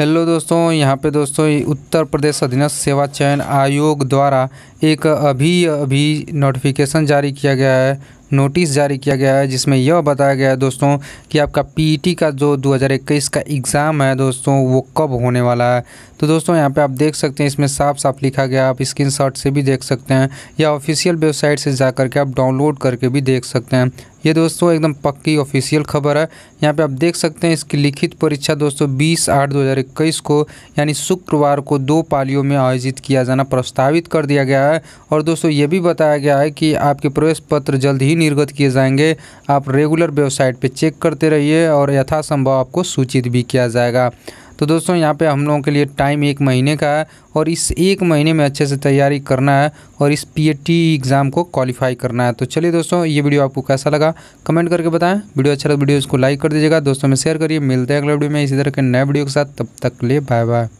hello दोस्तों यहाँ पे दोस्तों उत्तर प्रदेश अधीनस्थ सेवा चयन आयोग द्वारा एक अभी अभी नोटिफिकेशन जारी किया गया है नोटिस जारी किया गया है जिसमें यह बताया गया है दोस्तों कि आपका पीटी e का जो 2021 का एग्ज़ाम है दोस्तों वो कब होने वाला है तो दोस्तों यहाँ पे आप देख सकते हैं इसमें साफ साफ लिखा गया आप स्क्रीन से भी देख सकते हैं या ऑफिशियल वेबसाइट से जा करके आप डाउनलोड करके भी देख सकते हैं ये दोस्तों एकदम पक्की ऑफिशियल खबर है यहाँ पे आप देख सकते हैं इसकी लिखित परीक्षा दोस्तों 20 आठ 2021 को यानी शुक्रवार को दो पालियों में आयोजित किया जाना प्रस्तावित कर दिया गया है और दोस्तों ये भी बताया गया है कि आपके प्रवेश पत्र जल्द ही निर्गत किए जाएंगे आप रेगुलर वेबसाइट पे चेक करते रहिए और यथासंभव आपको सूचित भी किया जाएगा तो दोस्तों यहाँ पे हम लोगों के लिए टाइम एक महीने का है और इस एक महीने में अच्छे से तैयारी करना है और इस पी एग्ज़ाम e को क्वालिफाई करना है तो चलिए दोस्तों ये वीडियो आपको कैसा लगा कमेंट करके बताएं वीडियो अच्छा लगा तो वीडियो इसको लाइक कर दीजिएगा दोस्तों में शेयर करिए मिलते हैं अगले वीडियो में इसी तरह के नए वीडियो के साथ तब तक ले बाय बाय